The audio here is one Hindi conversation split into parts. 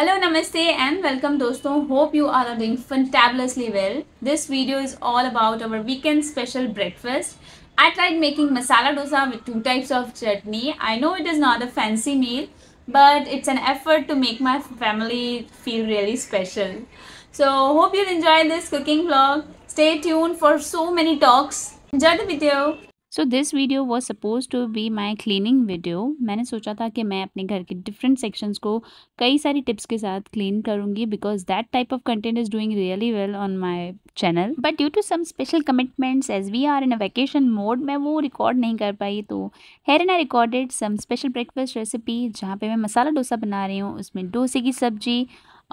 Hello, Namaste and welcome dosto. Hope you are doing fantabulously well. This video is all about our weekend special breakfast. I tried making masala dosa with two types of chutney. I know it is not a fancy meal, but it's an effort to make my family feel really special. So, hope you enjoy this cooking vlog. Stay tuned for so many talks. Enjoy the video. So this video was suppose to be my cleaning video मैंने सोचा था कि मैं अपने घर के डिफरेंट सेक्शंस को कई सारी टिप्स के साथ क्लीन करूँगी because that type of content is doing really well on my channel but due to some special commitments as we are in a vacation mode मैं वो रिकॉर्ड नहीं कर पाई तो here and I recorded some special breakfast recipe जहाँ पे मैं मसाला डोसा बना रही हूँ उसमें डोसे की सब्जी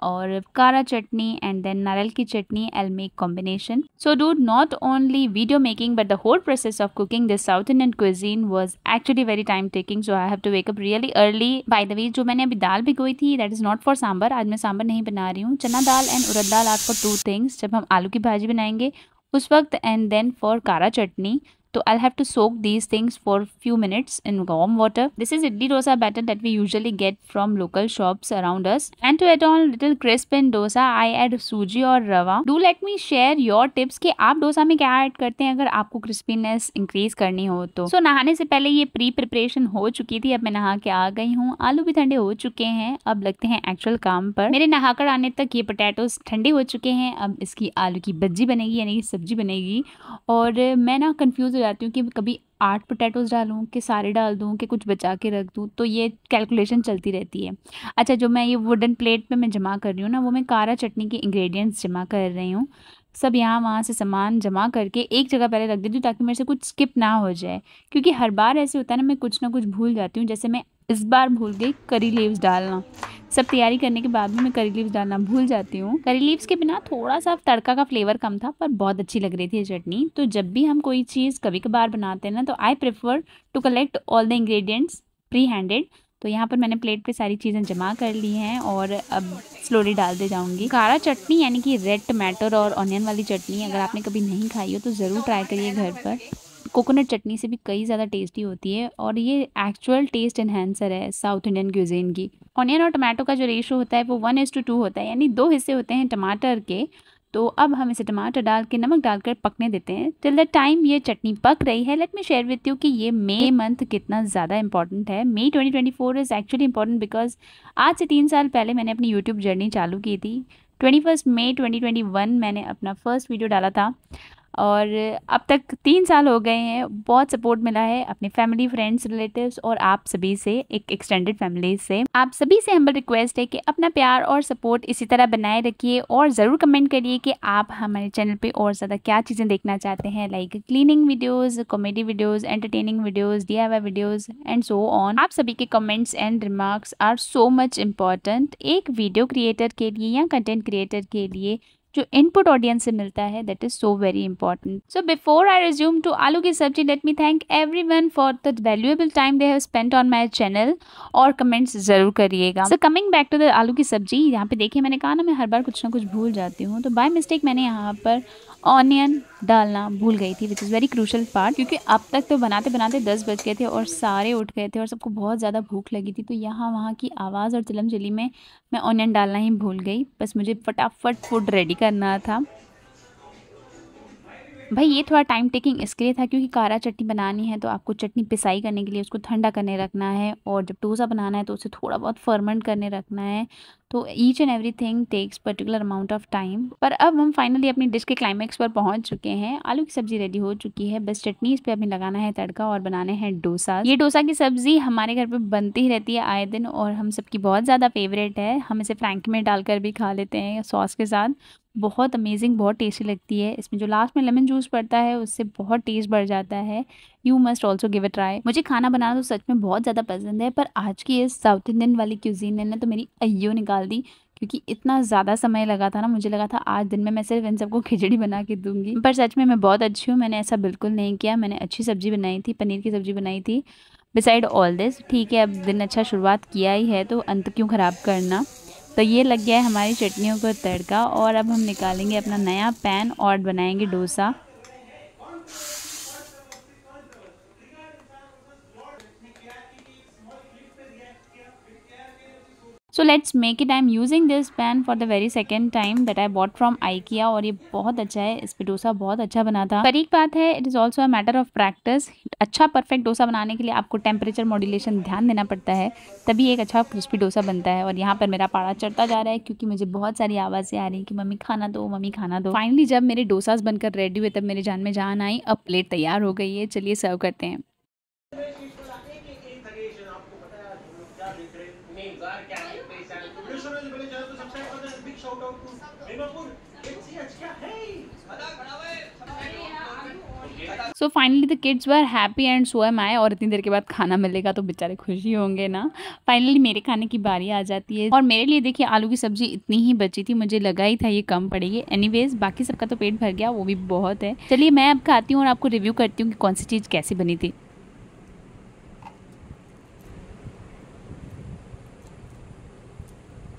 और कारा चटनी एंड देन नारियल की चटनी एल make combination so do not only video making but the whole process of cooking this South Indian cuisine was actually very time taking so I have to wake up really early by the way जो मैंने अभी दाल भी भिगोई थी that is not for sambar आज मैं सांबर नहीं बना रही हूँ chana dal and urad dal are for two things जब हम आलू की भाजी बनाएंगे उस वक्त and then for kara chutney तो I have to soak these things for few minutes in गॉम water this is idli dosa batter that we usually get from local shops around us and to add on little crisp in dosa I add suji और rava do let me share your tips की आप डोसा में क्या एड करते हैं अगर आपको क्रिस्पीनेस इंक्रीज करनी हो तो so, नहाने से पहले ये प्री प्रिपरेशन हो चुकी थी अब मैं नहा के आ गई हूँ आलू भी ठंडे हो चुके हैं अब लगते हैं एक्चुअल काम पर मेरे नहाकर आने तक ये पोटैटोस ठंडे हो चुके हैं अब इसकी आलू की बज्जी बनेगी यानी सब्जी बनेगी और मैं ना कंफ्यूज जाती हूँ कि कभी आठ पोटैटोज़ डालूँ कि सारे डाल दूँ कि कुछ बचा के रख दूँ तो ये कैलकुलेशन चलती रहती है अच्छा जो मैं ये वुडन प्लेट पे मैं जमा कर रही हूँ ना वो मैं कारा चटनी के इंग्रेडिएंट्स जमा कर रही हूँ सब यहाँ वहाँ से सामान जमा करके एक जगह पहले रख देती हूँ ताकि मेरे से कुछ स्किप ना हो जाए क्योंकि हर बार ऐसे होता है ना मैं कुछ ना कुछ भूल जाती हूँ जैसे मैं इस बार भूल गई करी लीव्स डालना सब तैयारी करने के बाद भी मैं करी लीव्स डालना भूल जाती हूँ करी लीव्स के बिना थोड़ा सा तड़का का फ्लेवर कम था पर बहुत अच्छी लग रही थी चटनी तो जब भी हम कोई चीज़ कभी कभार बनाते हैं ना तो I prefer to collect all the ingredients pre handed तो यहाँ पर मैंने प्लेट पे सारी चीज़ें जमा कर ली हैं और अब स्लोली दे जाऊँगी कारा चटनी यानी कि रेड टमाटर और ऑनियन वाली चटनी अगर आपने कभी नहीं खाई हो तो ज़रूर ट्राई करिए घर पर कोकोनट चटनी से भी कई ज़्यादा टेस्टी होती है और ये एक्चुअल टेस्ट इन्हेंसर है साउथ इंडियन क्यूजिन की ऑनियन और टमाटो का जो रेशो होता है वो वन एज टू टू होता है यानी दो हिस्से होते हैं टमाटर के तो अब हम इसे टमाटर डाल के नमक डालकर पकने देते हैं टिल द टाइम ये चटनी पक रही है let me share with you कि ये मे मंथ कितना ज़्यादा इंपॉर्टेंट है मई 2024 इज़ एक्चुअली इंपॉर्टेंट बिकॉज आज से तीन साल पहले मैंने अपनी यूट्यूब जर्नी चालू की थी ट्वेंटी फर्स्ट मई ट्वेंटी ट्वेंटी वन मैंने अपना फर्स्ट वीडियो डाला था और अब तक तीन साल हो गए हैं बहुत सपोर्ट मिला है अपने फैमिली फ्रेंड्स रिलेटिव्स और आप सभी से एक एक्सटेंडेड फैमिली से आप सभी से हम्बल रिक्वेस्ट है कि अपना प्यार और सपोर्ट इसी तरह बनाए रखिए और ज़रूर कमेंट करिए कि आप हमारे चैनल पे और ज़्यादा क्या चीज़ें देखना चाहते हैं like cleaning videos comedy videos entertaining videos D videos and so on आप सभी के comments and remarks are so much important एक वीडियो क्रिएटर के लिए या कंटेंट क्रिएटर के लिए जो इनपुट ऑडियंस से मिलता है that is so very important so before I resume to आलू की सब्जी let me thank everyone for the valuable time they have spend on my channel और कमेंट्स ज़रूर करिएगा so coming back to the आलू की सब्जी यहाँ पे देखिए मैंने कहा ना मैं हर बार कुछ ना कुछ भूल जाती हूँ तो बाय मिस्टेक मैंने यहाँ पर ऑनियन डालना भूल गई थी which is very crucial part क्योंकि अब तक तो बनाते बनाते दस बज गए थे और सारे उठ गए थे और सबको बहुत ज़्यादा भूख लगी थी तो यहाँ वहाँ की आवाज़ और चिलम चिली में मैं ऑनियन डालना ही भूल गई बस मुझे फटाफट फूड रेडी करना था भाई ये थोड़ा टाइम टेकिंग इसके लिए था क्योंकि कारा चटनी बनानी है तो आपको चटनी पिसाई करने के लिए उसको ठंडा करने रखना है और जब डोसा बनाना है तो उसे थोड़ा बहुत फर्मेंट करने रखना है तो each and everything takes particular amount of time पर अब हम फाइनली अपनी डिश के क्लाइमैक्स पर पहुंच चुके हैं आलू की सब्जी रेडी हो चुकी है बस चटनी इस पर अभी लगाना है तड़का और बनाने हैं डोसा ये डोसा की सब्जी हमारे घर पर बनती ही रहती है आए दिन और हम सबकी बहुत ज़्यादा फेवरेट है हम इसे फ्रैंक में डालकर भी खा लेते हैं सॉस के साथ बहुत अमेजिंग बहुत टेस्टी लगती है इसमें जो लास्ट में लेमन जूस पड़ता है उससे बहुत टेस्ट बढ़ जाता है you must also give a try मुझे खाना बनाना तो सच में बहुत ज़्यादा पसंद है पर आज की इस साउथ इंडियन वाली क्यूजीन ने तो मेरी अयो निकाल दी क्योंकि इतना ज़्यादा समय लगा था ना मुझे लगा था आज दिन में मैं सिर्फ इन सबको खिचड़ी बना के दूंगी पर सच में मैं बहुत अच्छी हूँ मैंने ऐसा बिल्कुल नहीं किया मैंने अच्छी सब्ज़ी बनाई थी पनीर की सब्ज़ी बनाई थी बिसाइड ऑल दिस ठीक है अब दिन अच्छा शुरुआत किया ही है तो अंत क्यों ख़राब करना तो ये लग गया है हमारी चटनियों को तड़का और अब हम निकालेंगे अपना नया पैन और बनाएंगे dosa so let's make it I am using this pan for the very second time that I bought from IKEA और ये बहुत अच्छा है इस पर डोसा बहुत अच्छा बना था पर एक बात है it is also a matter of practice अच्छा परफेक्ट डोसा बनाने के लिए आपको टेम्परेचर मॉड्यूलेशन ध्यान देना पड़ता है तभी एक अच्छा क्रिस्पी डोसा बनता है और यहाँ पर मेरा पाड़ा चढ़ता जा रहा है क्योंकि मुझे बहुत सारी आवाज़ें आ रही हैं कि मम्मी खाना दो मम्मी खाना दो फाइनली जब मेरे डोसाज बनकर रेडी हुए तब मेरे जान में जान आई अब प्लेट तैयार हो गई है चलिए सर्व करते हैं shout out to Bimapur. So finally the kids were happy and so am I और इतनी देर के बाद खाना मिलेगा तो बेचारे खुशी होंगे ना फाइनली मेरे खाने की बारी आ जाती है और मेरे लिए देखिए आलू की सब्जी इतनी ही बची थी मुझे लगा ही था ये कम पड़ेगी एनीवेज बाकी सबका तो पेट भर गया वो भी बहुत है चलिए मैं अब खाती हूँ और आपको रिव्यू करती हूँ कि कौन सी चीज़ कैसी बनी थी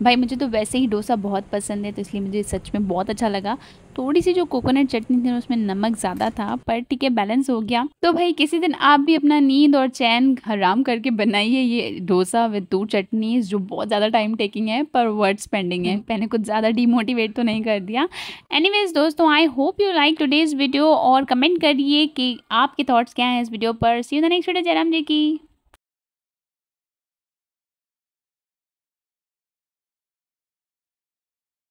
भाई मुझे तो वैसे ही डोसा बहुत पसंद है तो इसलिए मुझे सच में बहुत अच्छा लगा थोड़ी सी जो कोकोनट चटनी थी उसमें नमक ज़्यादा था पर ठीक है बैलेंस हो गया तो भाई किसी दिन आप भी अपना नींद और चैन हराम करके बनाइए ये डोसा विद दो चटनी जो बहुत ज़्यादा टाइम टेकिंग है पर वर्ड स्पेंडिंग है मैंने हम्म। कुछ ज़्यादा डीमोटिवेट तो नहीं कर दिया एनी दोस्तों I hope you like today's video और कमेंट करिए कि आपके थॉट्स क्या हैं इस वीडियो पर see you the next video Jairam ji की